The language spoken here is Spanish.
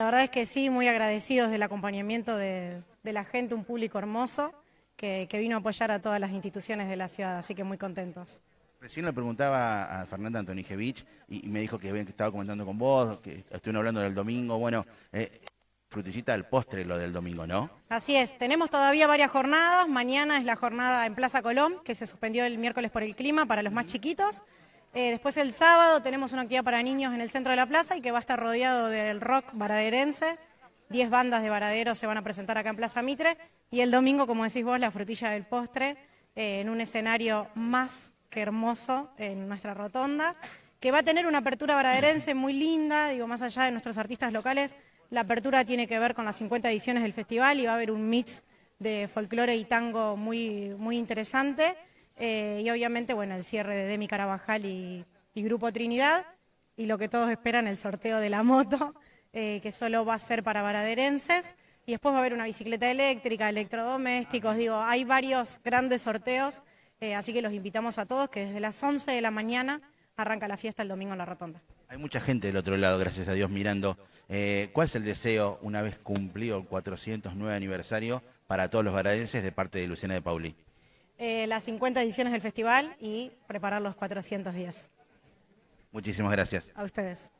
La verdad es que sí, muy agradecidos del acompañamiento de, la gente, un público hermoso que, vino a apoyar a todas las instituciones de la ciudad, así que muy contentos. Recién le preguntaba a Fernanda Antonijevich y, me dijo que, que, estaba comentando con vos, que estuvieron hablando del domingo, bueno, eh, frutillita del postre lo del domingo, ¿no? Así es, tenemos todavía varias jornadas, mañana es la jornada en Plaza Colón, que se suspendió el miércoles por el clima para los más chiquitos. Eh, después el sábado tenemos una actividad para niños en el centro de la plaza y que va a estar rodeado del rock varaderense. Diez bandas de varaderos se van a presentar acá en Plaza Mitre. Y el domingo, como decís vos, la frutilla del postre eh, en un escenario más que hermoso en nuestra rotonda, que va a tener una apertura varaderense muy linda, digo, más allá de nuestros artistas locales, la apertura tiene que ver con las 50 ediciones del festival y va a haber un mix de folclore y tango muy, muy interesante. Eh, y obviamente, bueno, el cierre de Demi Carabajal y, Grupo Trinidad, y lo que todos esperan, el sorteo de la moto, eh, que solo va a ser para varaderenses, y después va a haber una bicicleta eléctrica, electrodomésticos, digo, hay varios grandes sorteos, eh, así que los invitamos a todos que desde las 11 de la mañana arranca la fiesta el domingo en la Rotonda. Hay mucha gente del otro lado, gracias a Dios, mirando. ¿Cuál es el deseo, una vez cumplido el 409 aniversario, para todos los varadenses de parte de Luciana de Pauli? Eh, las 50 ediciones del festival y preparar los 410. Muchísimas gracias. A ustedes.